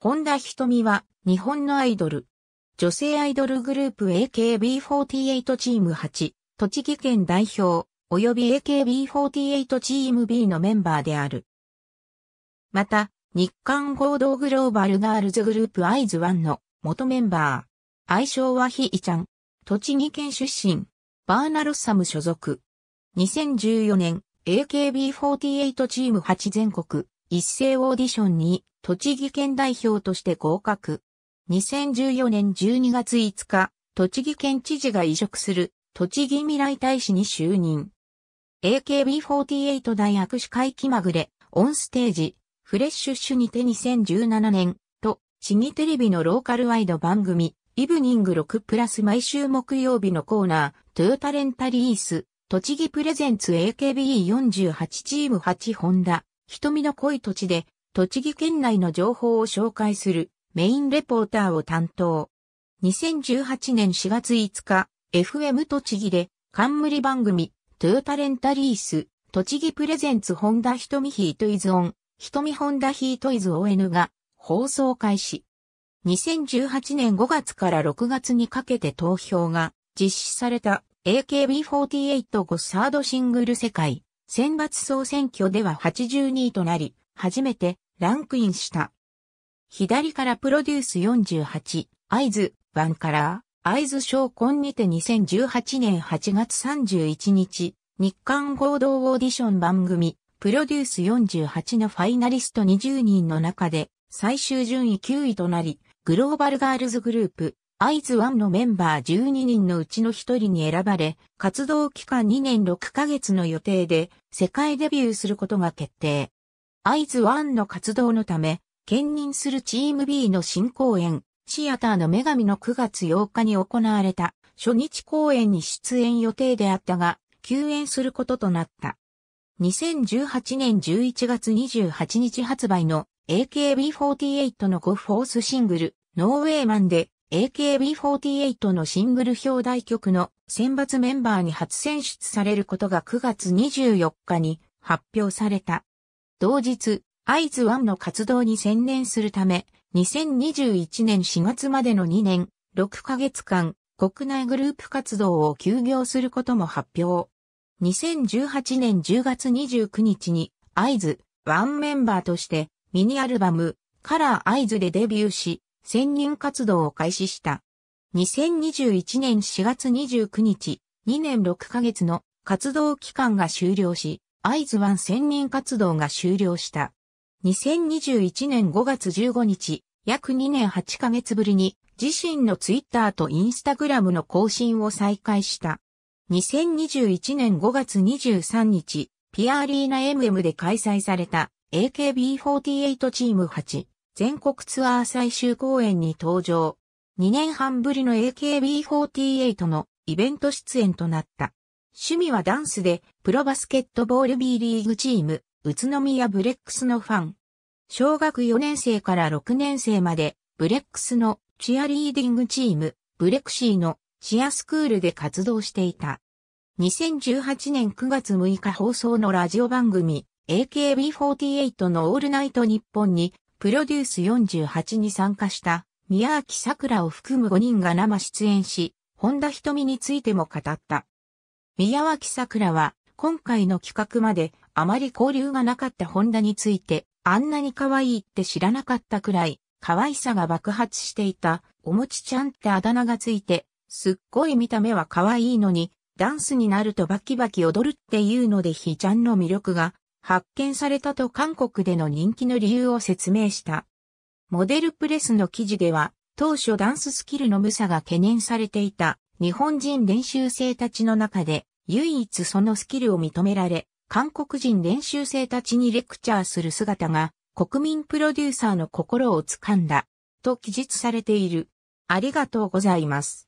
本田みは日本のアイドル。女性アイドルグループ AKB48 チーム8、栃木県代表、及び AKB48 チーム B のメンバーである。また、日韓合同グローバルガールズグループアイズ1の元メンバー。愛称はひいちゃん。栃木県出身。バーナロッサム所属。2014年、AKB48 チーム8全国一斉オーディションに栃木県代表として合格。2014年12月5日、栃木県知事が移植する栃木未来大使に就任。AKB48 大握手会気まぐれ、オンステージ、フレッシュッシュにて2017年と、市議テレビのローカルワイド番組、イブニング6プラス毎週木曜日のコーナー、トゥータレンタリース、栃木プレゼンツ AKB48 チーム8ホンダ、瞳の濃い土地で、栃木県内の情報を紹介するメインレポーターを担当。2018年4月5日、FM 栃木で冠番組、トゥータレンタリース、栃木プレゼンツホンダ瞳ヒートイズオン、瞳ホンダヒートイズ ON が放送開始。2018年5月から6月にかけて投票が実施された AKB48 5サードシングル世界選抜総選挙では82位となり、初めてランクインした。左からプロデュース48、合図、ワンカラー、合図賞婚にて2018年8月31日、日韓合同オーディション番組、プロデュース48のファイナリスト20人の中で、最終順位9位となり、グローバルガールズグループ、アイズワンのメンバー12人のうちの1人に選ばれ、活動期間2年6ヶ月の予定で世界デビューすることが決定。アイズワンの活動のため、兼任するチーム B の新公演、シアターの女神の9月8日に行われた初日公演に出演予定であったが、休演することとなった。2018年11月28日発売の AKB48 の5フォースシングル、ノーウェイマンで AKB48 のシングル表題曲の選抜メンバーに初選出されることが9月24日に発表された。同日、アイズワンの活動に専念するため、2021年4月までの2年、6ヶ月間、国内グループ活動を休業することも発表。2018年10月29日に、アイズ、ワンメンバーとして、ミニアルバム、カラーアイズでデビューし、専任活動を開始した。2021年4月29日、2年6ヶ月の活動期間が終了し、アイズワン専任活動が終了した。2021年5月15日、約2年8ヶ月ぶりに自身のツイッターとインスタグラムの更新を再開した。2021年5月23日、ピアアリーナ MM で開催された AKB48 チーム8全国ツアー最終公演に登場。2年半ぶりの AKB48 のイベント出演となった。趣味はダンスで、プロバスケットボール B リーグチーム、宇都宮ブレックスのファン。小学4年生から6年生まで、ブレックスのチアリーディングチーム、ブレクシーのチアスクールで活動していた。2018年9月6日放送のラジオ番組、AKB48 のオールナイト日本にプロデュース48に参加した宮脇桜を含む5人が生出演し、本田瞳についても語った。宮脇桜は今回の企画まであまり交流がなかった本田についてあんなに可愛いって知らなかったくらい可愛さが爆発していたおもちちゃんってあだ名がついてすっごい見た目は可愛いのにダンスになるとバキバキ踊るっていうのでひちゃんの魅力が発見されたと韓国での人気の理由を説明した。モデルプレスの記事では、当初ダンススキルの無差が懸念されていた日本人練習生たちの中で唯一そのスキルを認められ、韓国人練習生たちにレクチャーする姿が国民プロデューサーの心をつかんだと記述されている。ありがとうございます。